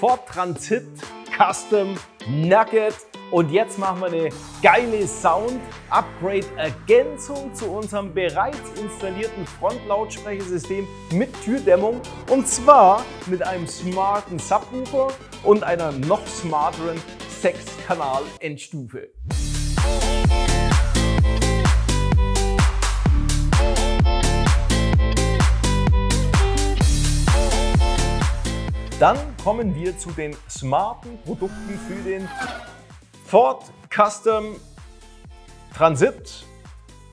Ford Transit Custom Nugget. Und jetzt machen wir eine geile Sound-Upgrade-Ergänzung zu unserem bereits installierten Frontlautsprechersystem mit Türdämmung. Und zwar mit einem smarten Subwoofer und einer noch smarteren 6-Kanal-Endstufe. Dann kommen wir zu den smarten Produkten für den Ford Custom Transit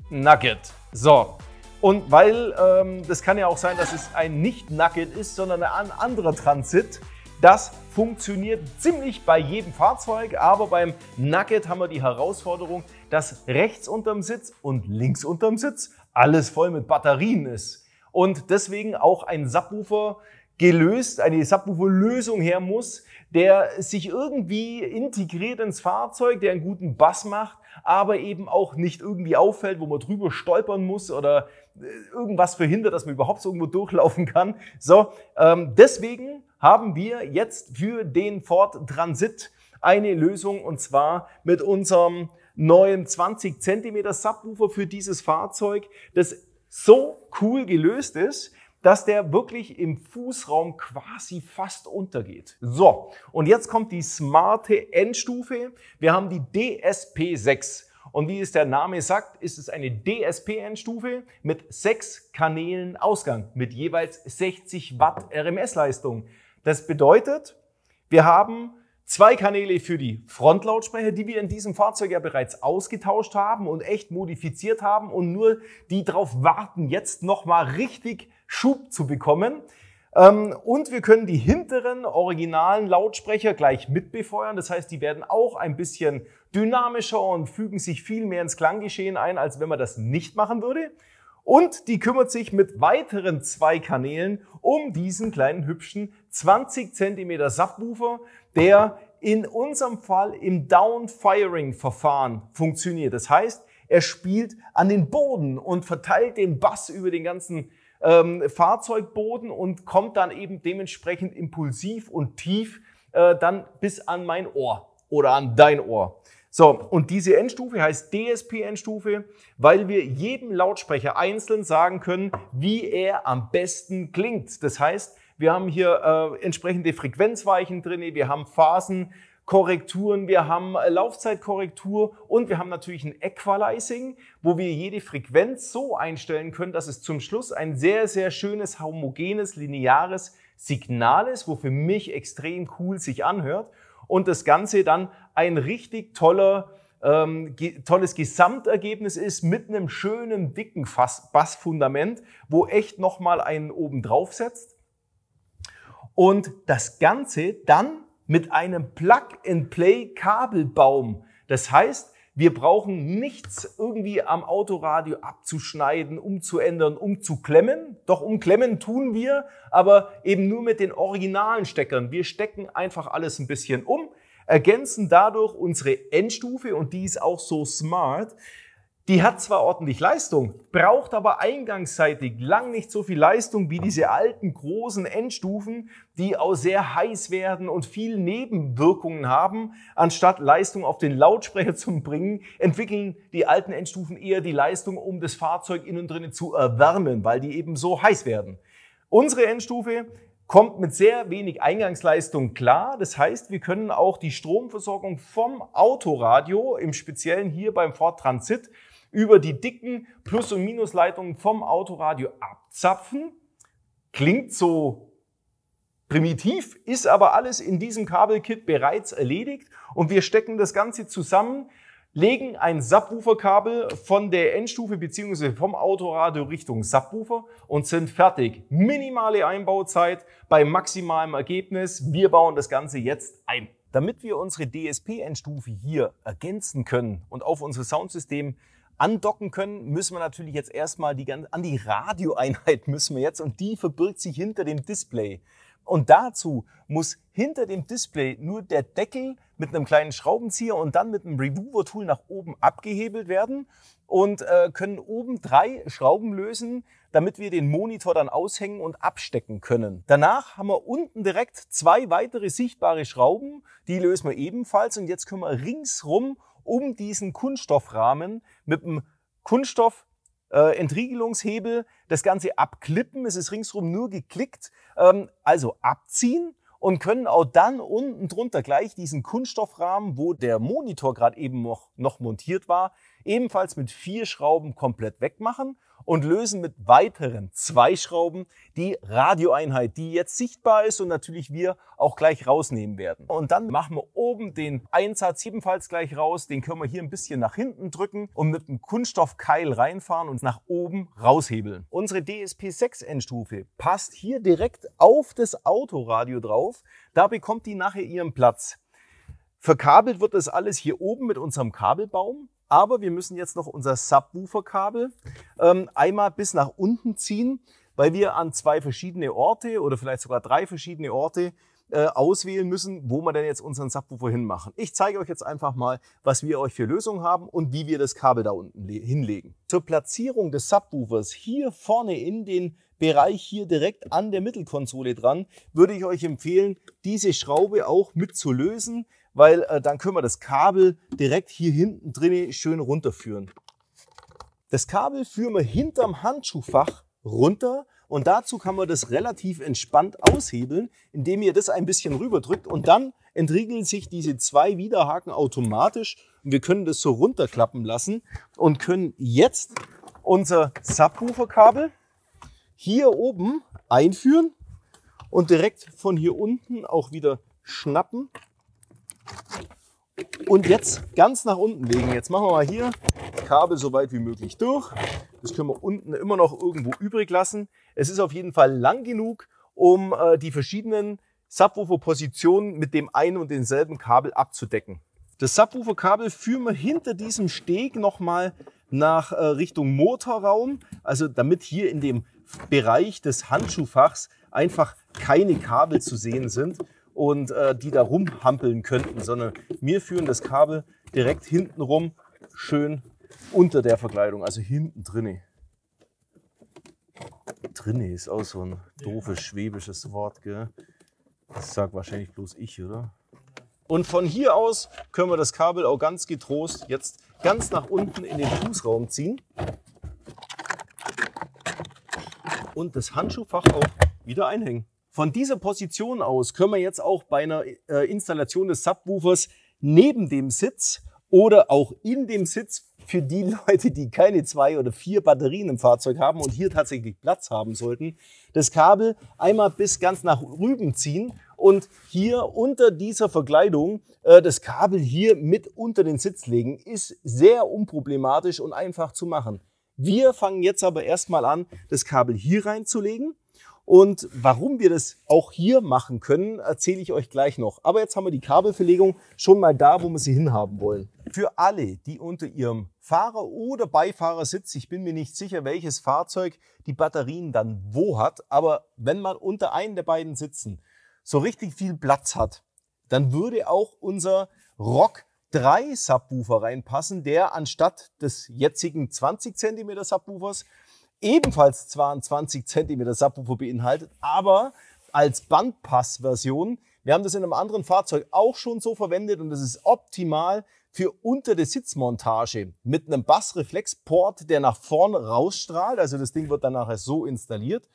Nugget. So, und weil ähm, das kann ja auch sein, dass es ein Nicht-Nugget ist, sondern ein anderer Transit. Das funktioniert ziemlich bei jedem Fahrzeug, aber beim Nugget haben wir die Herausforderung, dass rechts unterm Sitz und links unterm Sitz alles voll mit Batterien ist. Und deswegen auch ein Subwoofer gelöst, eine Subwoofer-Lösung her muss, der sich irgendwie integriert ins Fahrzeug, der einen guten Bass macht, aber eben auch nicht irgendwie auffällt, wo man drüber stolpern muss oder äh, irgendwas verhindert, dass man überhaupt so irgendwo durchlaufen kann. So, ähm, deswegen haben wir jetzt für den Ford Transit eine Lösung und zwar mit unserem neuen 20 Zentimeter Subwoofer für dieses Fahrzeug, das so cool gelöst ist, dass der wirklich im Fußraum quasi fast untergeht. So, und jetzt kommt die smarte Endstufe. Wir haben die DSP6. Und wie es der Name sagt, ist es eine DSP-Endstufe mit sechs Kanälen Ausgang mit jeweils 60 Watt RMS-Leistung. Das bedeutet, wir haben Zwei Kanäle für die Frontlautsprecher, die wir in diesem Fahrzeug ja bereits ausgetauscht haben und echt modifiziert haben und nur die darauf warten, jetzt nochmal richtig Schub zu bekommen. Ähm, und wir können die hinteren originalen Lautsprecher gleich mitbefeuern. Das heißt, die werden auch ein bisschen dynamischer und fügen sich viel mehr ins Klanggeschehen ein, als wenn man das nicht machen würde. Und die kümmert sich mit weiteren zwei Kanälen um diesen kleinen hübschen 20 cm Subwoofer, der in unserem Fall im Downfiring-Verfahren funktioniert. Das heißt, er spielt an den Boden und verteilt den Bass über den ganzen ähm, Fahrzeugboden und kommt dann eben dementsprechend impulsiv und tief äh, dann bis an mein Ohr oder an dein Ohr. So, und diese Endstufe heißt DSP-Endstufe, weil wir jedem Lautsprecher einzeln sagen können, wie er am besten klingt. Das heißt, wir haben hier äh, entsprechende Frequenzweichen drin, wir haben Phasen, Korrekturen, wir haben äh, Laufzeitkorrektur und wir haben natürlich ein Equalizing, wo wir jede Frequenz so einstellen können, dass es zum Schluss ein sehr, sehr schönes, homogenes, lineares Signal ist, wo für mich extrem cool sich anhört und das Ganze dann ein richtig toller, ähm, ge tolles Gesamtergebnis ist mit einem schönen, dicken Fass Bassfundament, wo echt nochmal einen oben drauf setzt. Und das Ganze dann mit einem Plug-and-Play-Kabelbaum. Das heißt, wir brauchen nichts irgendwie am Autoradio abzuschneiden, umzuändern, umzuklemmen. Doch umklemmen tun wir, aber eben nur mit den originalen Steckern. Wir stecken einfach alles ein bisschen um, ergänzen dadurch unsere Endstufe und die ist auch so smart, die hat zwar ordentlich Leistung, braucht aber eingangsseitig lang nicht so viel Leistung wie diese alten großen Endstufen, die auch sehr heiß werden und viel Nebenwirkungen haben. Anstatt Leistung auf den Lautsprecher zu bringen, entwickeln die alten Endstufen eher die Leistung, um das Fahrzeug innen drinnen zu erwärmen, weil die eben so heiß werden. Unsere Endstufe kommt mit sehr wenig Eingangsleistung klar. Das heißt, wir können auch die Stromversorgung vom Autoradio, im Speziellen hier beim Ford Transit, über die dicken Plus- und Minusleitungen vom Autoradio abzapfen. Klingt so primitiv, ist aber alles in diesem Kabelkit bereits erledigt und wir stecken das Ganze zusammen, legen ein Subwooferkabel von der Endstufe bzw. vom Autoradio Richtung Subwoofer und sind fertig. Minimale Einbauzeit bei maximalem Ergebnis. Wir bauen das Ganze jetzt ein. Damit wir unsere DSP-Endstufe hier ergänzen können und auf unser Soundsystem andocken können, müssen wir natürlich jetzt erstmal die, ganze, an die Radioeinheit müssen wir jetzt und die verbirgt sich hinter dem Display. Und dazu muss hinter dem Display nur der Deckel mit einem kleinen Schraubenzieher und dann mit einem Remover-Tool nach oben abgehebelt werden und äh, können oben drei Schrauben lösen, damit wir den Monitor dann aushängen und abstecken können. Danach haben wir unten direkt zwei weitere sichtbare Schrauben, die lösen wir ebenfalls und jetzt können wir ringsrum um diesen Kunststoffrahmen mit dem Kunststoffentriegelungshebel äh, das Ganze abklippen. Es ist ringsrum nur geklickt. Ähm, also abziehen und können auch dann unten drunter gleich diesen Kunststoffrahmen, wo der Monitor gerade eben noch, noch montiert war, ebenfalls mit vier Schrauben komplett wegmachen und lösen mit weiteren zwei Schrauben die Radioeinheit, die jetzt sichtbar ist und natürlich wir auch gleich rausnehmen werden. Und dann machen wir oben den Einsatz ebenfalls gleich raus. Den können wir hier ein bisschen nach hinten drücken und mit einem Kunststoffkeil reinfahren und nach oben raushebeln. Unsere DSP6 Endstufe passt hier direkt auf das Autoradio drauf. Da bekommt die nachher ihren Platz. Verkabelt wird das alles hier oben mit unserem Kabelbaum. Aber wir müssen jetzt noch unser Subwooferkabel ähm, einmal bis nach unten ziehen, weil wir an zwei verschiedene Orte oder vielleicht sogar drei verschiedene Orte äh, auswählen müssen, wo wir denn jetzt unseren Subwoofer hinmachen. Ich zeige euch jetzt einfach mal, was wir euch für Lösungen haben und wie wir das Kabel da unten hinlegen. Zur Platzierung des Subwoofers hier vorne in den Bereich hier direkt an der Mittelkonsole dran, würde ich euch empfehlen, diese Schraube auch mit zu lösen, weil äh, dann können wir das Kabel direkt hier hinten drin schön runterführen. Das Kabel führen wir hinterm Handschuhfach runter und dazu kann man das relativ entspannt aushebeln, indem ihr das ein bisschen rüberdrückt und dann entriegeln sich diese zwei Widerhaken automatisch. Und wir können das so runterklappen lassen und können jetzt unser Subwooferkabel hier oben einführen und direkt von hier unten auch wieder schnappen und jetzt ganz nach unten legen. Jetzt machen wir mal hier Kabel so weit wie möglich durch. Das können wir unten immer noch irgendwo übrig lassen. Es ist auf jeden Fall lang genug, um äh, die verschiedenen Subwoofer-Positionen mit dem einen und denselben Kabel abzudecken. Das Subwoofer-Kabel führen wir hinter diesem Steg nochmal nach äh, Richtung Motorraum, also damit hier in dem Bereich des Handschuhfachs einfach keine Kabel zu sehen sind und äh, die da rumhampeln könnten, sondern wir führen das Kabel direkt hinten rum, schön unter der Verkleidung, also hinten drinne. Drinne ist auch so ein doofes schwäbisches Wort, gell? Das sagt wahrscheinlich bloß ich, oder? Und von hier aus können wir das Kabel auch ganz getrost jetzt ganz nach unten in den Fußraum ziehen. Und das Handschuhfach auch wieder einhängen. Von dieser Position aus können wir jetzt auch bei einer äh, Installation des Subwoofers neben dem Sitz oder auch in dem Sitz für die Leute, die keine zwei oder vier Batterien im Fahrzeug haben und hier tatsächlich Platz haben sollten, das Kabel einmal bis ganz nach rüben ziehen und hier unter dieser Verkleidung äh, das Kabel hier mit unter den Sitz legen, ist sehr unproblematisch und einfach zu machen. Wir fangen jetzt aber erstmal an, das Kabel hier reinzulegen und warum wir das auch hier machen können, erzähle ich euch gleich noch. Aber jetzt haben wir die Kabelverlegung schon mal da, wo wir sie hinhaben wollen. Für alle, die unter ihrem Fahrer- oder Beifahrersitz, ich bin mir nicht sicher, welches Fahrzeug die Batterien dann wo hat, aber wenn man unter einen der beiden Sitzen so richtig viel Platz hat, dann würde auch unser Rock 3 Subwoofer reinpassen, der anstatt des jetzigen 20 Zentimeter Subwoofers ebenfalls 22 cm Subwoofer beinhaltet, aber als Bandpass-Version. Wir haben das in einem anderen Fahrzeug auch schon so verwendet und das ist optimal für unter der Sitzmontage mit einem Bassreflexport, der nach vorn rausstrahlt. Also das Ding wird dann nachher so installiert.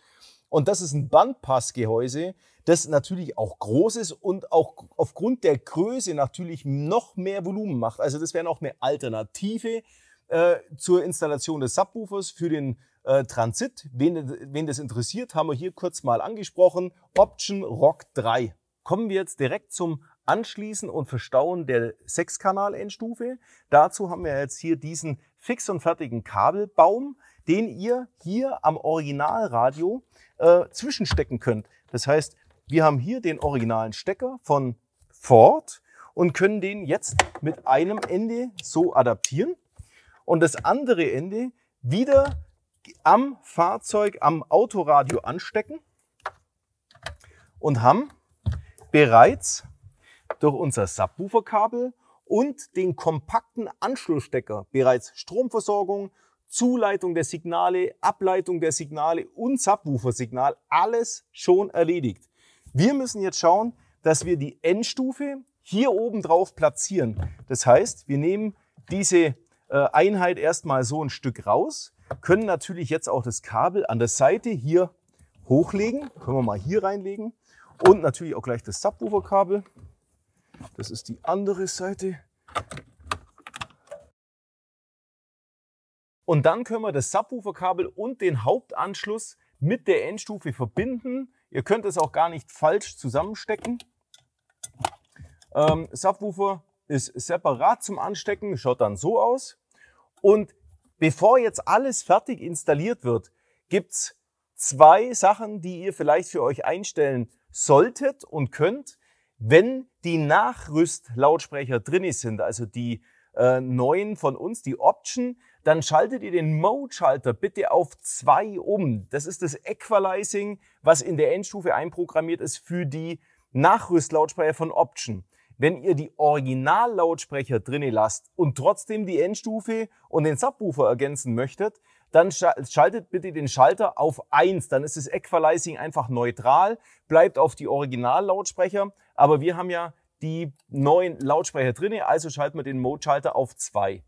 Und das ist ein Bandpassgehäuse, das natürlich auch groß ist und auch aufgrund der Größe natürlich noch mehr Volumen macht. Also das wäre noch eine Alternative äh, zur Installation des Subwoofers für den äh, Transit. Wen, wen das interessiert, haben wir hier kurz mal angesprochen. Option Rock 3. Kommen wir jetzt direkt zum Anschließen und Verstauen der 6-Kanal-Endstufe. Dazu haben wir jetzt hier diesen fix und fertigen Kabelbaum, den ihr hier am Originalradio äh, zwischenstecken könnt. Das heißt, wir haben hier den originalen Stecker von Ford und können den jetzt mit einem Ende so adaptieren und das andere Ende wieder am Fahrzeug, am Autoradio anstecken und haben bereits durch unser Subwooferkabel und den kompakten Anschlussstecker bereits Stromversorgung, Zuleitung der Signale, Ableitung der Signale und Subwoofer-Signal alles schon erledigt. Wir müssen jetzt schauen, dass wir die Endstufe hier oben drauf platzieren. Das heißt, wir nehmen diese äh, Einheit erstmal so ein Stück raus, können natürlich jetzt auch das Kabel an der Seite hier hochlegen. Können wir mal hier reinlegen. Und natürlich auch gleich das Subwooferkabel. Das ist die andere Seite. Und dann können wir das Subwooferkabel und den Hauptanschluss mit der Endstufe verbinden. Ihr könnt es auch gar nicht falsch zusammenstecken. Ähm, Subwoofer ist separat zum Anstecken, schaut dann so aus. Und Bevor jetzt alles fertig installiert wird, gibt's zwei Sachen, die ihr vielleicht für euch einstellen solltet und könnt, wenn die Nachrüstlautsprecher drin sind, also die äh, neuen von uns, die Option, dann schaltet ihr den Mode-Schalter bitte auf 2 um. Das ist das Equalizing, was in der Endstufe einprogrammiert ist für die Nachrüstlautsprecher von Option wenn ihr die Originallautsprecher drinne lasst und trotzdem die Endstufe und den Subwoofer ergänzen möchtet, dann schaltet bitte den Schalter auf 1, dann ist das Equalizing einfach neutral, bleibt auf die Originallautsprecher, aber wir haben ja die neuen Lautsprecher drinne, also schalten wir den Mode-Schalter auf 2.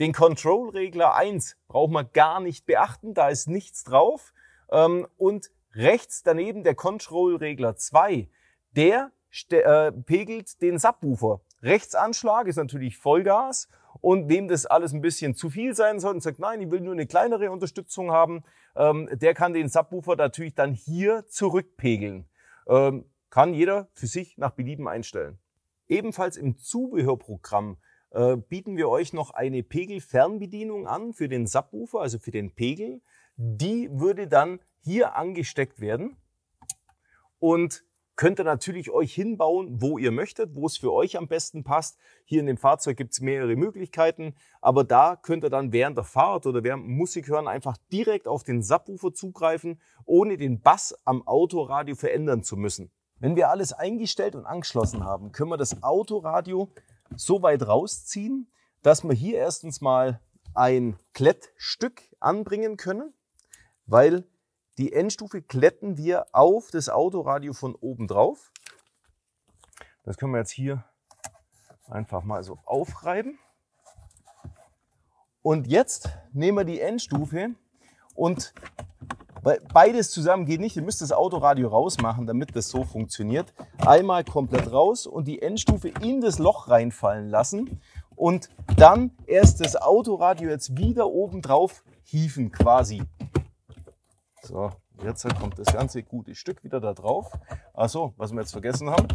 Den Control-Regler 1 braucht man gar nicht beachten, da ist nichts drauf. Ähm, und rechts daneben der Control-Regler 2, der äh, pegelt den Subwoofer. Rechtsanschlag ist natürlich Vollgas und wem das alles ein bisschen zu viel sein soll und sagt, nein, ich will nur eine kleinere Unterstützung haben, ähm, der kann den Subwoofer natürlich dann hier zurückpegeln. Ähm, kann jeder für sich nach Belieben einstellen. Ebenfalls im Zubehörprogramm äh, bieten wir euch noch eine Pegelfernbedienung an für den Subwoofer, also für den Pegel. Die würde dann hier angesteckt werden und Könnt ihr natürlich euch hinbauen, wo ihr möchtet, wo es für euch am besten passt. Hier in dem Fahrzeug gibt es mehrere Möglichkeiten, aber da könnt ihr dann während der Fahrt oder während Musik hören einfach direkt auf den Subwoofer zugreifen, ohne den Bass am Autoradio verändern zu müssen. Wenn wir alles eingestellt und angeschlossen haben, können wir das Autoradio so weit rausziehen, dass wir hier erstens mal ein Klettstück anbringen können, weil die Endstufe kletten wir auf das Autoradio von oben drauf. Das können wir jetzt hier einfach mal so aufreiben. Und jetzt nehmen wir die Endstufe und beides zusammen geht nicht. Ihr müsst das Autoradio rausmachen, damit das so funktioniert. Einmal komplett raus und die Endstufe in das Loch reinfallen lassen und dann erst das Autoradio jetzt wieder oben drauf hieven quasi. So, jetzt kommt das ganze gute Stück wieder da drauf. Achso, was wir jetzt vergessen haben.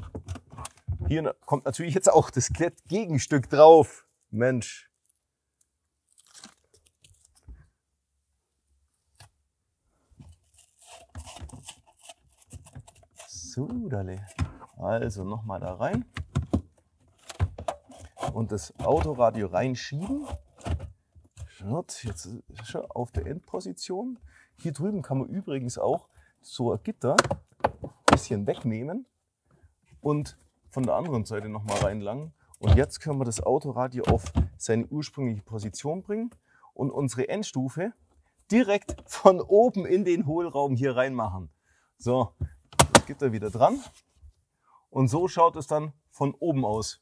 Hier kommt natürlich jetzt auch das Klettgegenstück drauf. Mensch. So, dale. Also nochmal da rein. Und das Autoradio reinschieben. Schaut, Jetzt ist er auf der Endposition. Hier drüben kann man übrigens auch so ein Gitter ein bisschen wegnehmen und von der anderen Seite nochmal reinlangen. Und jetzt können wir das Autoradio auf seine ursprüngliche Position bringen und unsere Endstufe direkt von oben in den Hohlraum hier reinmachen. So, das Gitter wieder dran. Und so schaut es dann von oben aus.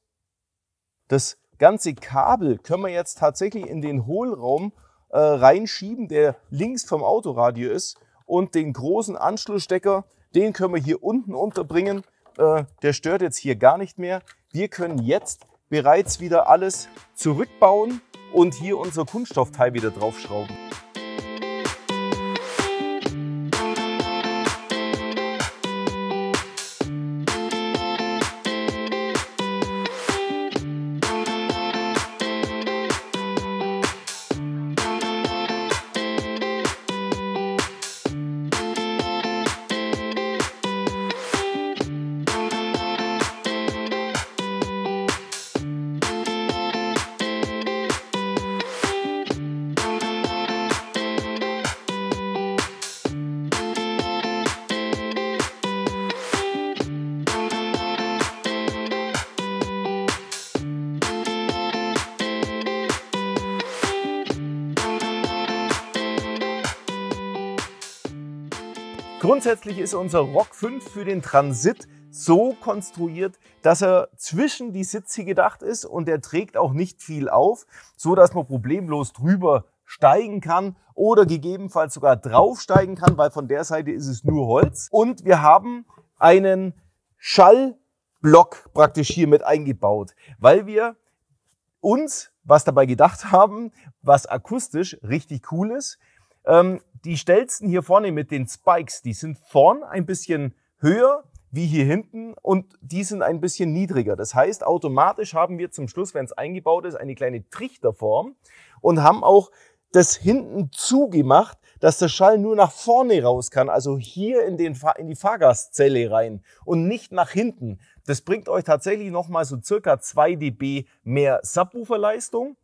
Das ganze Kabel können wir jetzt tatsächlich in den Hohlraum äh, reinschieben, der links vom Autoradio ist. Und den großen Anschlussstecker, den können wir hier unten unterbringen. Äh, der stört jetzt hier gar nicht mehr. Wir können jetzt bereits wieder alles zurückbauen und hier unser Kunststoffteil wieder draufschrauben. Grundsätzlich ist unser Rock 5 für den Transit so konstruiert, dass er zwischen die Sitze gedacht ist und er trägt auch nicht viel auf, so dass man problemlos drüber steigen kann oder gegebenenfalls sogar draufsteigen kann, weil von der Seite ist es nur Holz. Und wir haben einen Schallblock praktisch hier mit eingebaut, weil wir uns was dabei gedacht haben, was akustisch richtig cool ist. Ähm, die stellsten hier vorne mit den Spikes, die sind vorn ein bisschen höher wie hier hinten und die sind ein bisschen niedriger. Das heißt, automatisch haben wir zum Schluss, wenn es eingebaut ist, eine kleine Trichterform und haben auch das hinten zugemacht, dass der Schall nur nach vorne raus kann, also hier in, den, in die Fahrgastzelle rein und nicht nach hinten. Das bringt euch tatsächlich nochmal so circa 2 dB mehr Subwooferleistung,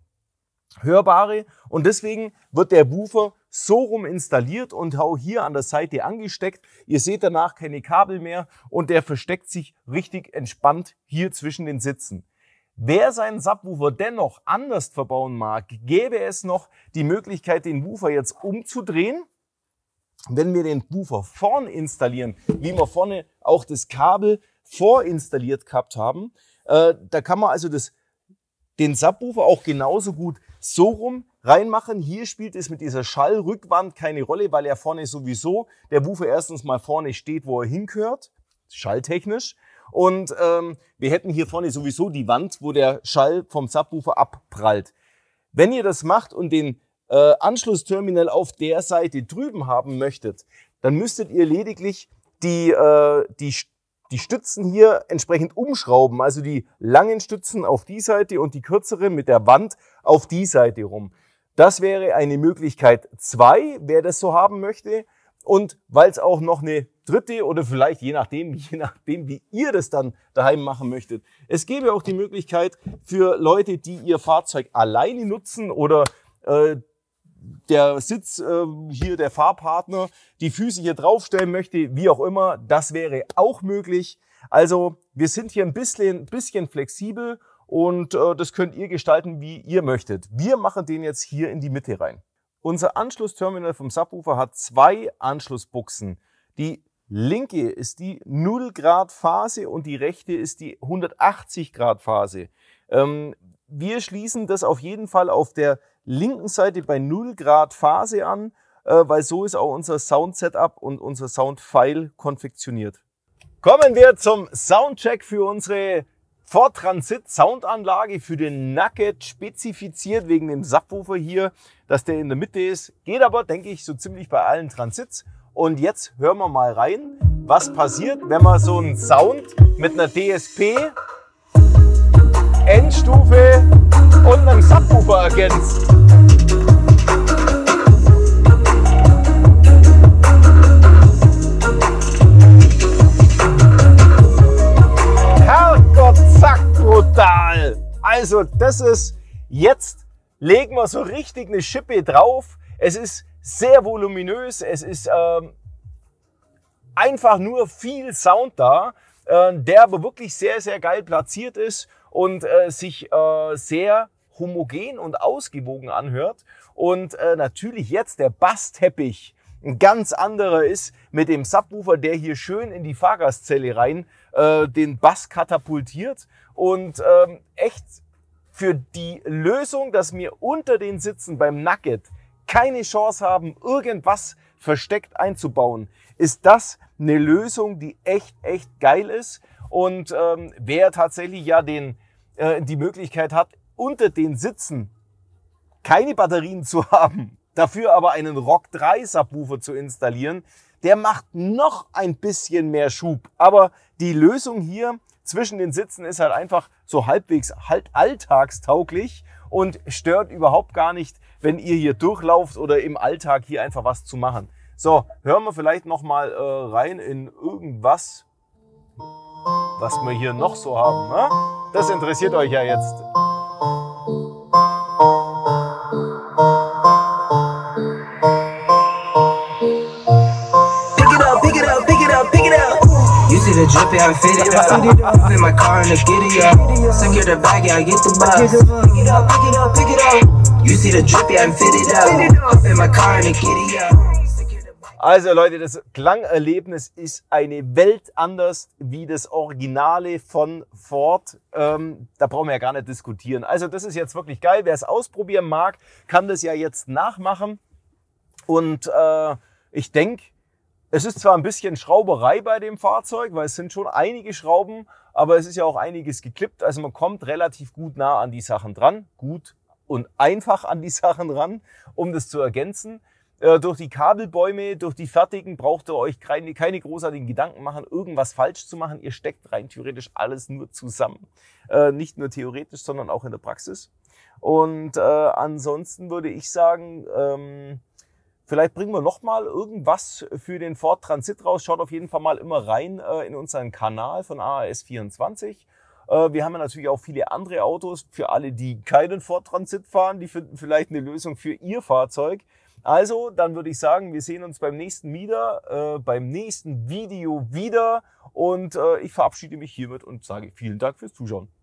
hörbare und deswegen wird der Woofer so rum installiert und auch hier an der Seite angesteckt. Ihr seht danach keine Kabel mehr und der versteckt sich richtig entspannt hier zwischen den Sitzen. Wer seinen Subwoofer dennoch anders verbauen mag, gäbe es noch die Möglichkeit, den Woofer jetzt umzudrehen. Wenn wir den Woofer vorn installieren, wie wir vorne auch das Kabel vorinstalliert gehabt haben, äh, da kann man also das, den Subwoofer auch genauso gut so rum reinmachen. Hier spielt es mit dieser Schallrückwand keine Rolle, weil er vorne sowieso, der Woofer erstens mal vorne steht, wo er hinkört, schalltechnisch. Und ähm, wir hätten hier vorne sowieso die Wand, wo der Schall vom Subwoofer abprallt. Wenn ihr das macht und den äh, Anschlussterminal auf der Seite drüben haben möchtet, dann müsstet ihr lediglich die, äh, die, die Stützen hier entsprechend umschrauben. Also die langen Stützen auf die Seite und die kürzeren mit der Wand auf die Seite rum. Das wäre eine Möglichkeit zwei, wer das so haben möchte. Und weil es auch noch eine dritte oder vielleicht je nachdem, je nachdem, wie ihr das dann daheim machen möchtet. Es gäbe auch die Möglichkeit für Leute, die ihr Fahrzeug alleine nutzen oder äh, der Sitz äh, hier, der Fahrpartner, die Füße hier draufstellen möchte, wie auch immer, das wäre auch möglich. Also wir sind hier ein bisschen, bisschen flexibel und äh, das könnt ihr gestalten, wie ihr möchtet. Wir machen den jetzt hier in die Mitte rein. Unser Anschlussterminal vom Subwoofer hat zwei Anschlussbuchsen. Die linke ist die 0 Grad Phase und die rechte ist die 180 Grad Phase. Ähm, wir schließen das auf jeden Fall auf der linken Seite bei 0 Grad Phase an, äh, weil so ist auch unser Sound-Setup und unser Sound-File konfektioniert. Kommen wir zum Soundcheck für unsere Ford Transit Soundanlage für den Nugget spezifiziert wegen dem Subwoofer hier, dass der in der Mitte ist. Geht aber, denke ich, so ziemlich bei allen Transits. Und jetzt hören wir mal rein, was passiert, wenn man so einen Sound mit einer DSP, Endstufe und einem Subwoofer ergänzt. brutal. Also das ist, jetzt legen wir so richtig eine Schippe drauf. Es ist sehr voluminös, es ist ähm, einfach nur viel Sound da, äh, der aber wirklich sehr, sehr geil platziert ist und äh, sich äh, sehr homogen und ausgewogen anhört. Und äh, natürlich jetzt der Bassteppich ein ganz anderer ist mit dem Subwoofer, der hier schön in die Fahrgastzelle rein äh, den Bass katapultiert und ähm, echt für die Lösung, dass wir unter den Sitzen beim Nugget keine Chance haben, irgendwas versteckt einzubauen, ist das eine Lösung, die echt, echt geil ist. Und ähm, wer tatsächlich ja den, äh, die Möglichkeit hat, unter den Sitzen keine Batterien zu haben Dafür aber einen Rock 3 Subwoofer zu installieren, der macht noch ein bisschen mehr Schub. Aber die Lösung hier zwischen den Sitzen ist halt einfach so halbwegs halt alltagstauglich und stört überhaupt gar nicht, wenn ihr hier durchlauft oder im Alltag hier einfach was zu machen. So, hören wir vielleicht nochmal äh, rein in irgendwas, was wir hier noch so haben. Ne? Das interessiert euch ja jetzt. Is it drippy? I fit it up. I'm in my car in the giddy up. Secure the bag, yeah, I get the bus. Pick it up, pick it up, pick it up. You see the drippy, I'm fitted up. I'm in my car in the giddy up. Also Leute, das Klangerlebnis ist eine Welt anders wie das Originale von Ford. Ähm, da brauchen wir ja gar nicht diskutieren. Also das ist jetzt wirklich geil. Wer es ausprobieren mag, kann das ja jetzt nachmachen. Und äh, ich denke, es ist zwar ein bisschen Schrauberei bei dem Fahrzeug, weil es sind schon einige Schrauben, aber es ist ja auch einiges geklippt. Also man kommt relativ gut nah an die Sachen dran, gut und einfach an die Sachen ran, um das zu ergänzen. Äh, durch die Kabelbäume, durch die fertigen braucht ihr euch keine, keine großartigen Gedanken machen, irgendwas falsch zu machen. Ihr steckt rein theoretisch alles nur zusammen. Äh, nicht nur theoretisch, sondern auch in der Praxis. Und äh, ansonsten würde ich sagen, ähm, Vielleicht bringen wir nochmal irgendwas für den Ford Transit raus. Schaut auf jeden Fall mal immer rein äh, in unseren Kanal von AAS24. Äh, wir haben natürlich auch viele andere Autos für alle, die keinen Ford Transit fahren. Die finden vielleicht eine Lösung für ihr Fahrzeug. Also, dann würde ich sagen, wir sehen uns beim nächsten wieder, äh, beim nächsten Video wieder. Und äh, ich verabschiede mich hiermit und sage vielen Dank fürs Zuschauen.